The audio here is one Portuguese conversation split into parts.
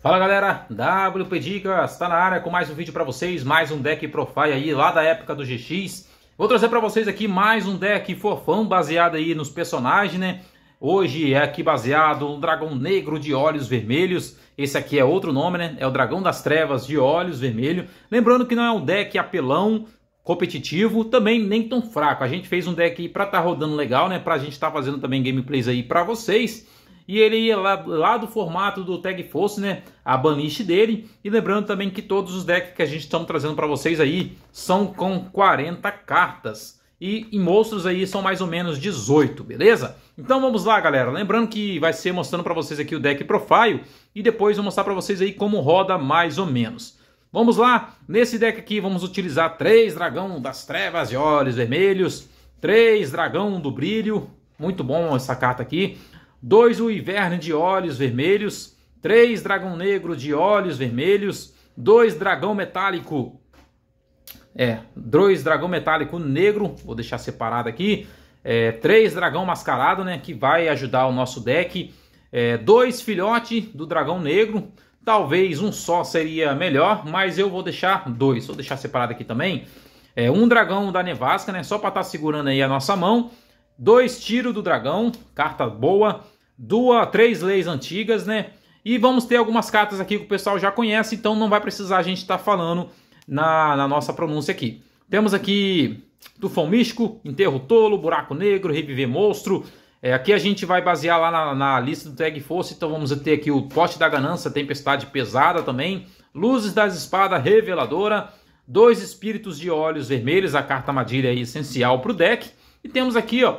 Fala galera, WP Dicas, está na área com mais um vídeo para vocês, mais um deck Profile aí lá da época do GX. Vou trazer para vocês aqui mais um deck fofão baseado aí nos personagens, né? Hoje é aqui baseado no dragão negro de olhos vermelhos. Esse aqui é outro nome, né? É o dragão das trevas de olhos vermelho. Lembrando que não é um deck apelão, competitivo, também nem tão fraco. A gente fez um deck para tá rodando legal, né? Pra gente estar tá fazendo também gameplays aí para vocês e ele ia lá, lá do formato do Tag Force, né? A banlist dele. E lembrando também que todos os decks que a gente está trazendo para vocês aí são com 40 cartas. E em monstros aí são mais ou menos 18, beleza? Então vamos lá, galera. Lembrando que vai ser mostrando para vocês aqui o deck profile e depois vou mostrar para vocês aí como roda mais ou menos. Vamos lá, nesse deck aqui vamos utilizar três dragão das trevas e olhos vermelhos, três dragão do brilho, muito bom essa carta aqui. 2. O inverno de olhos vermelhos. 3. Dragão negro de olhos vermelhos. 2. Dragão metálico. É, 2. Dragão metálico negro. Vou deixar separado aqui. 3. É, dragão mascarado, né? Que vai ajudar o nosso deck. 2. É, filhote do dragão negro. Talvez um só seria melhor, mas eu vou deixar dois. Vou deixar separado aqui também. É, um dragão da nevasca, né? Só para estar tá segurando aí a nossa mão dois tiros do dragão, carta boa, duas, três leis antigas, né? E vamos ter algumas cartas aqui que o pessoal já conhece, então não vai precisar a gente estar tá falando na, na nossa pronúncia aqui. Temos aqui Tufão Místico, Enterro Tolo, Buraco Negro, Reviver Monstro. É, aqui a gente vai basear lá na, na, lista do Tag Force, então vamos ter aqui o poste da Ganância, Tempestade Pesada também, Luzes das Espadas Reveladora, dois Espíritos de Olhos Vermelhos, a carta armadilha é essencial para o deck. E temos aqui ó,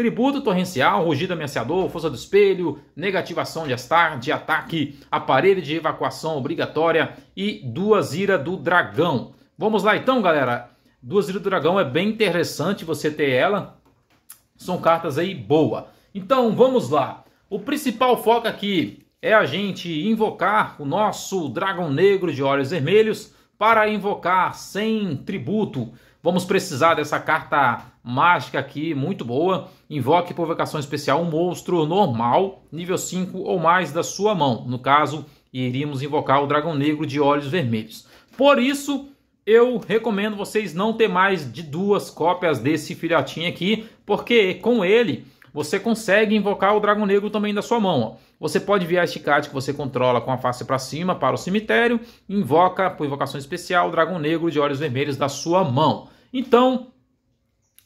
Tributo torrencial, rugido ameaçador, força do espelho, negativação de, astar, de ataque, aparelho de evacuação obrigatória e duas ira do dragão. Vamos lá então, galera. Duas ira do dragão é bem interessante você ter ela. São cartas aí boa. Então vamos lá. O principal foco aqui é a gente invocar o nosso dragão negro de olhos vermelhos para invocar sem tributo Vamos precisar dessa carta mágica aqui, muito boa. Invoque por vocação especial um monstro normal, nível 5 ou mais da sua mão. No caso, iríamos invocar o Dragão Negro de Olhos Vermelhos. Por isso, eu recomendo vocês não ter mais de duas cópias desse filhotinho aqui, porque com ele você consegue invocar o Dragão Negro também da sua mão. Ó. Você pode virar este card que você controla com a face para cima para o cemitério, invoca por invocação especial o Dragão Negro de Olhos Vermelhos da sua mão. Então,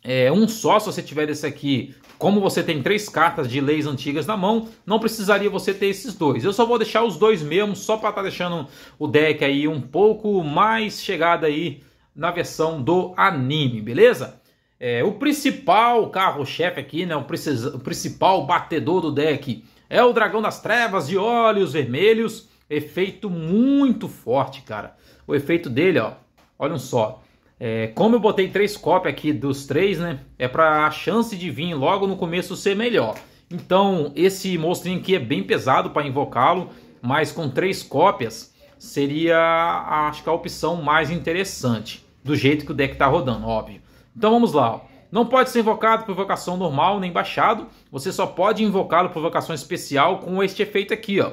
é, um só, se você tiver esse aqui, como você tem três cartas de leis antigas na mão, não precisaria você ter esses dois. Eu só vou deixar os dois mesmo, só para estar tá deixando o deck aí um pouco mais chegado aí na versão do anime, beleza? É, o principal carro-chefe aqui, né, o, o principal batedor do deck é o Dragão das Trevas de Olhos Vermelhos. Efeito muito forte, cara. O efeito dele, ó, olha só. É, como eu botei três cópias aqui dos três, né? É para a chance de vir logo no começo ser melhor. Então, esse monstrinho aqui é bem pesado para invocá-lo, mas com três cópias seria, acho que a opção mais interessante, do jeito que o deck tá rodando, óbvio. Então vamos lá. Não pode ser invocado por vocação normal nem baixado. Você só pode invocá-lo por vocação especial com este efeito aqui, ó.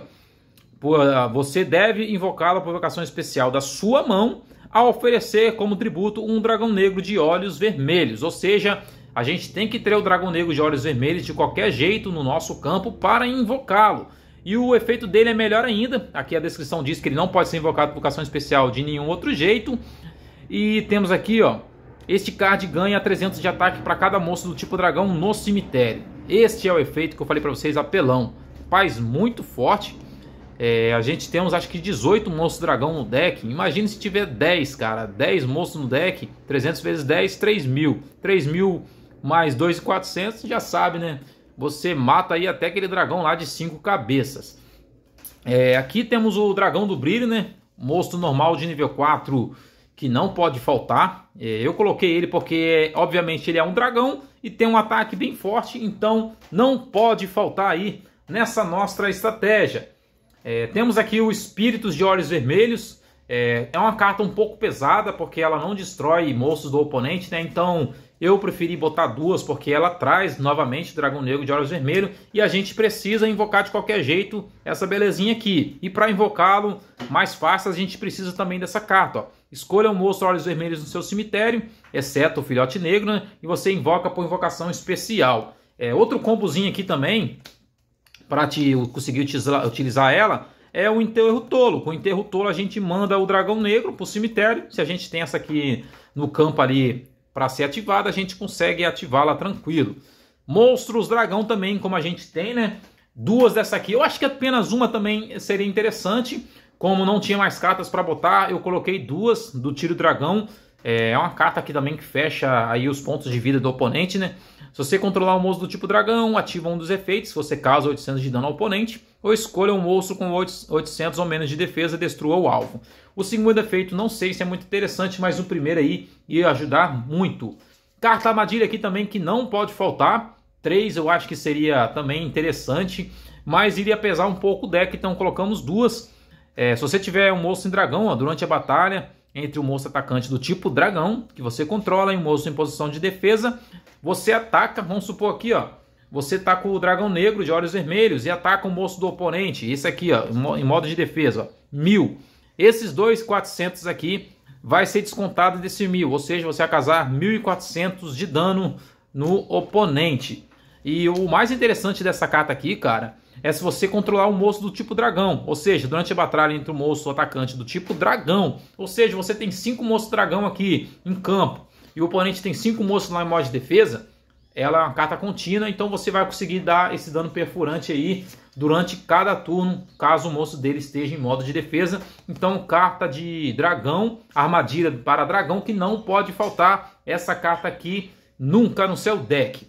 Ah, você deve invocá-lo por vocação especial da sua mão a oferecer como tributo um dragão negro de olhos vermelhos. Ou seja, a gente tem que ter o dragão negro de olhos vermelhos de qualquer jeito no nosso campo para invocá-lo. E o efeito dele é melhor ainda. Aqui a descrição diz que ele não pode ser invocado por vocação especial de nenhum outro jeito. E temos aqui, ó, este card ganha 300 de ataque para cada monstro do tipo dragão no cemitério. Este é o efeito que eu falei para vocês, apelão. Faz muito forte. É, a gente temos acho que 18 monstros dragão no deck. Imagina se tiver 10, cara. 10 monstros no deck, 300 vezes 10, 3 mil. 3 mil mais 2,400, já sabe, né? Você mata aí até aquele dragão lá de 5 cabeças. É, aqui temos o dragão do brilho, né? Monstro normal de nível 4 que não pode faltar. É, eu coloquei ele porque, obviamente, ele é um dragão e tem um ataque bem forte, então não pode faltar aí nessa nossa estratégia. É, temos aqui o Espíritos de Olhos Vermelhos. É, é, uma carta um pouco pesada, porque ela não destrói moços do oponente, né? Então eu preferi botar duas, porque ela traz novamente Dragão Negro de Olhos Vermelhos. E a gente precisa invocar de qualquer jeito essa belezinha aqui. E para invocá-lo mais fácil, a gente precisa também dessa carta, ó. Escolha um monstro olhos vermelhos no seu cemitério, exceto o filhote negro, né? e você invoca por invocação especial. É, outro combozinho aqui também, para te conseguir utilizar, utilizar ela, é o enterro tolo. Com o enterro tolo a gente manda o dragão negro para o cemitério. Se a gente tem essa aqui no campo ali para ser ativada, a gente consegue ativá-la tranquilo. Monstros dragão também, como a gente tem, né? Duas dessa aqui. Eu acho que apenas uma também seria interessante. Como não tinha mais cartas para botar, eu coloquei duas do Tiro Dragão. É, é uma carta aqui também que fecha aí os pontos de vida do oponente, né? Se você controlar um moço do tipo dragão, ativa um dos efeitos, você causa 800 de dano ao oponente, ou escolha um moço com 800 ou menos de defesa e destrua o alvo. O segundo efeito não sei se é muito interessante, mas o primeiro aí ia ajudar muito. Carta armadilha aqui também que não pode faltar. 3 eu acho que seria também interessante, mas iria pesar um pouco o deck, então colocamos duas. É, se você tiver um moço em dragão ó, durante a batalha, entre o moço atacante do tipo dragão, que você controla, e moço em posição de defesa, você ataca, vamos supor aqui, ó. Você tá com o dragão negro de olhos vermelhos e ataca o moço do oponente. Esse aqui, ó, em modo de defesa, ó, mil. Esses dois 400 aqui vai ser descontado desse mil, ou seja, você vai casar 1.400 de dano no oponente. E o mais interessante dessa carta aqui, cara, é se você controlar o moço do tipo dragão. Ou seja, durante a batalha entre o moço e o atacante do tipo dragão. Ou seja, você tem cinco moços dragão aqui em campo e o oponente tem cinco moços lá em modo de defesa. Ela é uma carta contínua, então você vai conseguir dar esse dano perfurante aí durante cada turno, caso o moço dele esteja em modo de defesa. Então, carta de dragão, armadilha para dragão, que não pode faltar essa carta aqui nunca no seu deck.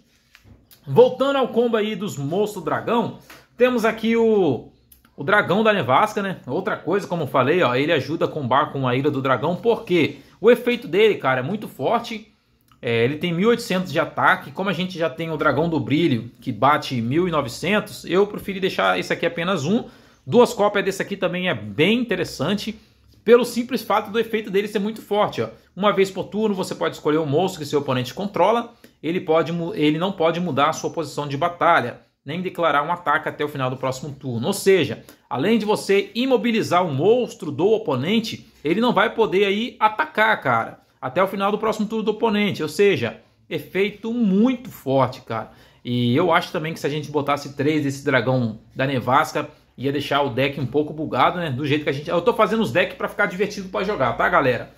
Voltando ao combo aí dos moços dragão, temos aqui o, o Dragão da Nevasca, né? Outra coisa, como eu falei, ó, ele ajuda a combar com a Ilha do Dragão, porque o efeito dele, cara, é muito forte. É, ele tem 1800 de ataque, como a gente já tem o Dragão do Brilho, que bate 1900, eu preferi deixar esse aqui apenas um. Duas cópias desse aqui também é bem interessante, pelo simples fato do efeito dele ser muito forte. Ó. Uma vez por turno, você pode escolher o monstro que seu oponente controla, ele, pode, ele não pode mudar a sua posição de batalha nem declarar um ataque até o final do próximo turno. Ou seja, além de você imobilizar o monstro do oponente, ele não vai poder aí atacar, cara, até o final do próximo turno do oponente. Ou seja, efeito muito forte, cara. E eu acho também que se a gente botasse três desse dragão da nevasca, ia deixar o deck um pouco bugado, né? Do jeito que a gente. Eu tô fazendo os decks para ficar divertido para jogar, tá, galera?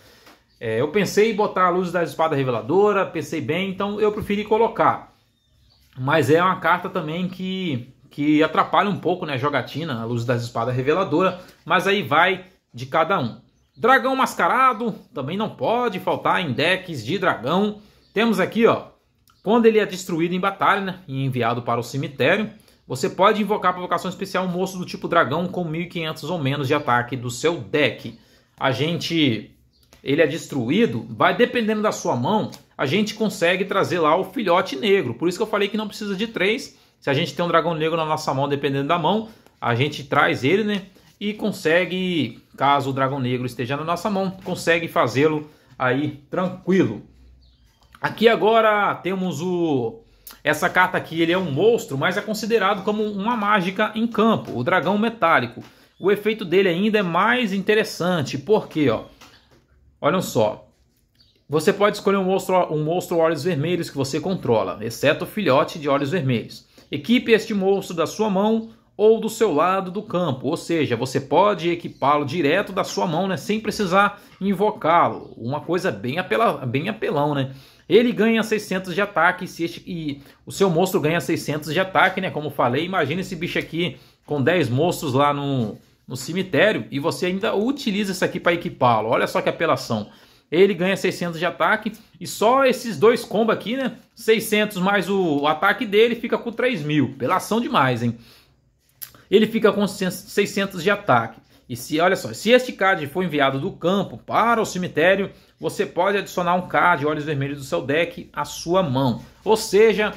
É, eu pensei em botar a luz da espada reveladora, pensei bem, então eu preferi colocar mas é uma carta também que, que atrapalha um pouco, né? Jogatina, a luz das espadas reveladora, mas aí vai de cada um. Dragão mascarado também não pode faltar em decks de dragão. Temos aqui, ó, quando ele é destruído em batalha né, e enviado para o cemitério, você pode invocar para vocação especial um moço do tipo dragão com 1500 ou menos de ataque do seu deck. A gente ele é destruído, vai dependendo da sua mão, a gente consegue trazer lá o filhote negro. Por isso que eu falei que não precisa de três. Se a gente tem um dragão negro na nossa mão, dependendo da mão, a gente traz ele, né? E consegue, caso o dragão negro esteja na nossa mão, consegue fazê-lo aí tranquilo. Aqui agora temos o essa carta aqui ele é um monstro, mas é considerado como uma mágica em campo, o dragão metálico. O efeito dele ainda é mais interessante, porque ó, olha só, você pode escolher um monstro, um monstro olhos vermelhos que você controla, exceto o filhote de olhos vermelhos. Equipe este monstro da sua mão ou do seu lado do campo, ou seja, você pode equipá-lo direto da sua mão, né, sem precisar invocá-lo. Uma coisa bem, apela, bem apelão, né? Ele ganha 600 de ataque se este, e o seu monstro ganha 600 de ataque, né? Como falei, imagina esse bicho aqui com 10 monstros lá no, no cemitério e você ainda utiliza isso aqui para equipá-lo. Olha só que apelação ele ganha 600 de ataque. E só esses dois combos aqui, né? 600 mais o, o ataque dele fica com 3 mil. Pelação demais, hein? Ele fica com 600 de ataque. E se, olha só, se este card for enviado do campo para o cemitério, você pode adicionar um card Olhos Vermelhos do seu deck à sua mão. Ou seja,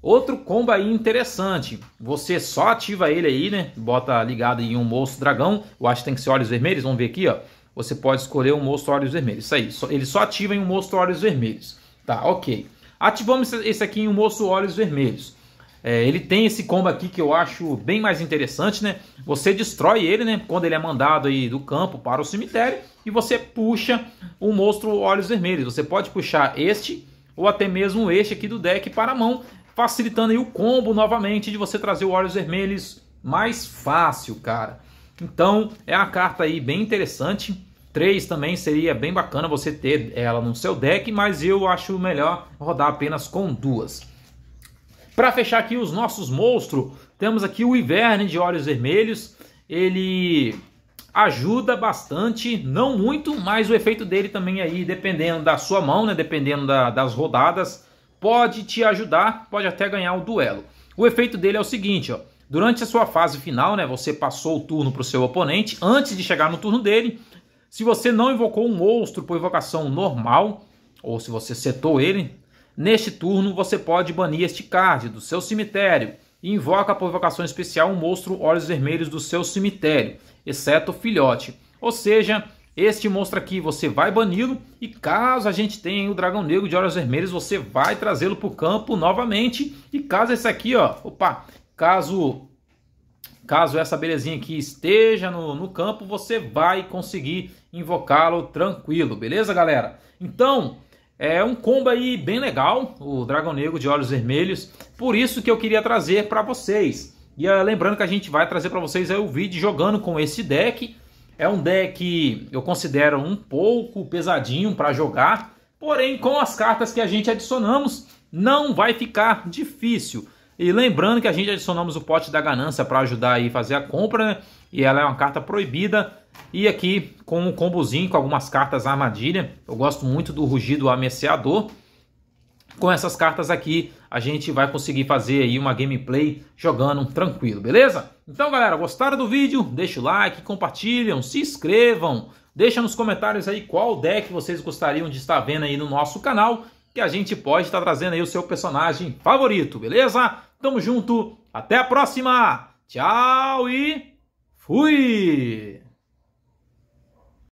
outro combo aí interessante. Você só ativa ele aí, né? Bota ligado em um moço dragão. Eu acho que tem que ser Olhos Vermelhos, vamos ver aqui, ó você pode escolher um monstro olhos vermelhos. Isso aí, ele só ativa em um monstro olhos vermelhos. Tá, ok. Ativamos esse aqui em um monstro olhos vermelhos. É, ele tem esse combo aqui que eu acho bem mais interessante, né? Você destrói ele, né? Quando ele é mandado aí do campo para o cemitério e você puxa um monstro olhos vermelhos. Você pode puxar este ou até mesmo este aqui do deck para a mão, facilitando aí o combo novamente de você trazer o olhos vermelhos mais fácil, cara. Então é uma carta aí bem interessante. 3 também seria bem bacana você ter ela no seu deck, mas eu acho melhor rodar apenas com duas. Para fechar aqui os nossos monstros, temos aqui o Iverne de Olhos Vermelhos. Ele ajuda bastante, não muito, mas o efeito dele também aí, dependendo da sua mão, né, dependendo da, das rodadas, pode te ajudar, pode até ganhar o duelo. O efeito dele é o seguinte, ó. Durante a sua fase final, né, você passou o turno para o seu oponente. Antes de chegar no turno dele, se você não invocou um monstro por invocação normal, ou se você setou ele, neste turno você pode banir este card do seu cemitério e invoca por invocação especial um monstro olhos vermelhos do seu cemitério, exceto o filhote. Ou seja, este monstro aqui você vai bani-lo e caso a gente tenha o dragão negro de olhos vermelhos, você vai trazê-lo para o campo novamente. E caso esse aqui, ó, opa, Caso caso essa belezinha aqui esteja no, no campo, você vai conseguir invocá-lo tranquilo, beleza, galera? Então, é um combo aí bem legal, o Dragão Negro de Olhos Vermelhos, por isso que eu queria trazer para vocês. E ah, lembrando que a gente vai trazer para vocês aí o vídeo jogando com esse deck. É um deck que eu considero um pouco pesadinho para jogar, porém com as cartas que a gente adicionamos não vai ficar difícil. E lembrando que a gente adicionamos o pote da ganância para ajudar aí a fazer a compra, né? E ela é uma carta proibida. E aqui com um combozinho, com algumas cartas armadilha. Eu gosto muito do rugido ameaçador. Com essas cartas aqui, a gente vai conseguir fazer aí uma gameplay jogando tranquilo, beleza? Então, galera, gostaram do vídeo? Deixa o like, compartilham, se inscrevam. Deixa nos comentários aí qual deck vocês gostariam de estar vendo aí no nosso canal que a gente pode estar tá trazendo aí o seu personagem favorito, beleza? Tamo junto, até a próxima! Tchau e fui!